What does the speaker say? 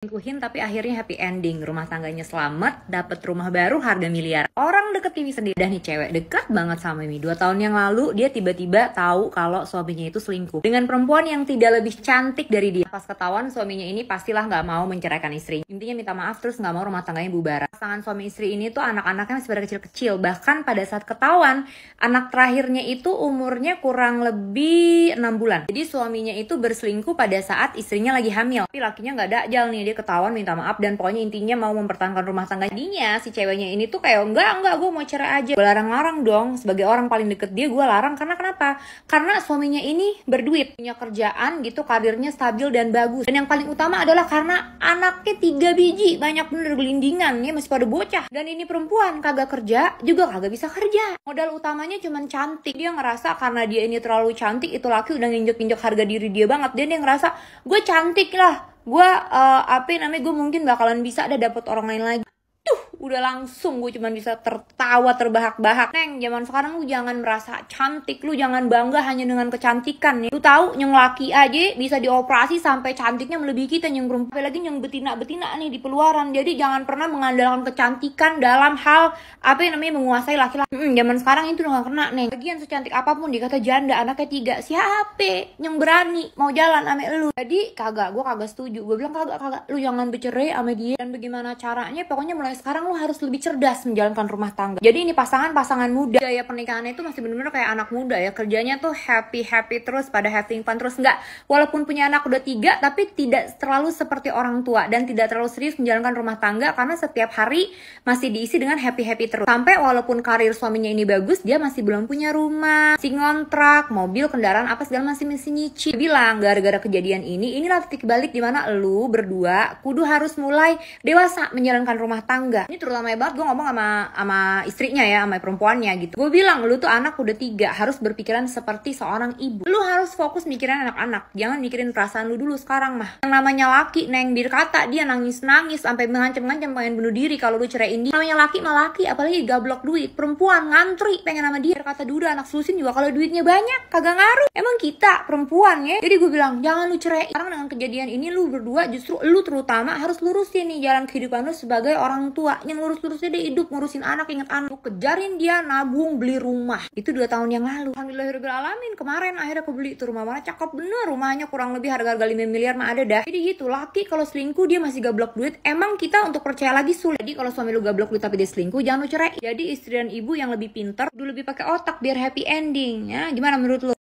selingkuhin tapi akhirnya happy ending rumah tangganya selamat dapat rumah baru harga miliar orang deket Mimi sendiri dah nih cewek dekat banget sama Mimi dua tahun yang lalu dia tiba-tiba tahu kalau suaminya itu selingkuh dengan perempuan yang tidak lebih cantik dari dia pas ketahuan suaminya ini pastilah nggak mau menceraikan istrinya intinya minta maaf terus nggak mau rumah tangganya bubar pasangan suami istri ini tuh anak-anaknya masih pada kecil-kecil bahkan pada saat ketahuan anak terakhirnya itu umurnya kurang lebih enam bulan jadi suaminya itu berselingkuh pada saat istrinya lagi hamil tapi lakinya nggak ada nih dia ketahuan minta maaf dan pokoknya intinya mau mempertahankan rumah tangga tadinya si ceweknya ini tuh kayak enggak enggak gue mau cerai aja gue larang-larang dong sebagai orang paling deket dia gue larang karena kenapa karena suaminya ini berduit punya kerjaan gitu karirnya stabil dan bagus dan yang paling utama adalah karena anaknya tiga biji banyak bener gelindingan ya masih pada bocah dan ini perempuan kagak kerja juga kagak bisa kerja modal utamanya cuman cantik dia ngerasa karena dia ini terlalu cantik itu laki udah nginjek-injek harga diri dia banget dan dia ngerasa gue cantik lah gue uh, apa namanya gue mungkin bakalan bisa ada dapet orang lain lagi udah langsung gue cuman bisa tertawa terbahak-bahak neng zaman sekarang lu jangan merasa cantik lu jangan bangga hanya dengan kecantikan ya lu tahu nyeng laki aja bisa dioperasi sampai cantiknya melebihi kita nyeng perempuan lagi nyeng betina betina nih di peluaran jadi jangan pernah mengandalkan kecantikan dalam hal apa yang namanya menguasai laki-laki hmm, zaman sekarang itu udah gak kena neng bagian secantik apapun dikata janda anaknya tiga siapa nyeng berani mau jalan ame lu jadi kagak gue kagak setuju gue bilang kagak kagak lu jangan bercerai ame dia dan bagaimana caranya pokoknya mulai sekarang lo harus lebih cerdas menjalankan rumah tangga. Jadi ini pasangan-pasangan muda ya pernikahannya itu masih bener-bener kayak anak muda ya. Kerjanya tuh happy-happy terus pada having fun terus enggak Walaupun punya anak udah tiga tapi tidak terlalu seperti orang tua dan tidak terlalu serius menjalankan rumah tangga karena setiap hari masih diisi dengan happy-happy terus. Sampai walaupun karir suaminya ini bagus dia masih belum punya rumah, si ngontrak, mobil, kendaraan apa segala masih masih nyicil. Bilang gara-gara kejadian ini inilah titik balik dimana lu berdua kudu harus mulai dewasa menjalankan rumah tangga. Ini terutama banget gue ngomong sama sama istrinya ya sama perempuannya gitu gue bilang lu tuh anak udah tiga harus berpikiran seperti seorang ibu lu harus fokus mikirin anak-anak jangan mikirin perasaan lu dulu sekarang mah yang namanya laki neng bir kata dia nangis nangis sampai mengancam-ngancam pengen bunuh diri kalau lu cerai ini namanya laki malaki laki apalagi gablok duit perempuan ngantri pengen sama dia kata dulu anak susin juga kalau duitnya banyak kagak ngaruh emang kita perempuan ya jadi gue bilang jangan lu cerai sekarang dengan kejadian ini lu berdua justru lu terutama harus lurusin nih jalan kehidupan lu sebagai orang tua yang ngurus lurusnya dia hidup ngurusin anak inget anak kejarin dia nabung beli rumah itu dua tahun yang lalu alhamdulillah alamin kemarin akhirnya aku beli itu rumah mana cakep bener rumahnya kurang lebih harga-harga 5 miliar mah ada dah jadi gitu laki kalau selingkuh dia masih gablok duit emang kita untuk percaya lagi sulit jadi kalau suami lu gablok duit tapi dia selingkuh jangan lu cerai jadi istri dan ibu yang lebih pinter dulu lebih pakai otak biar happy ending ya gimana menurut lu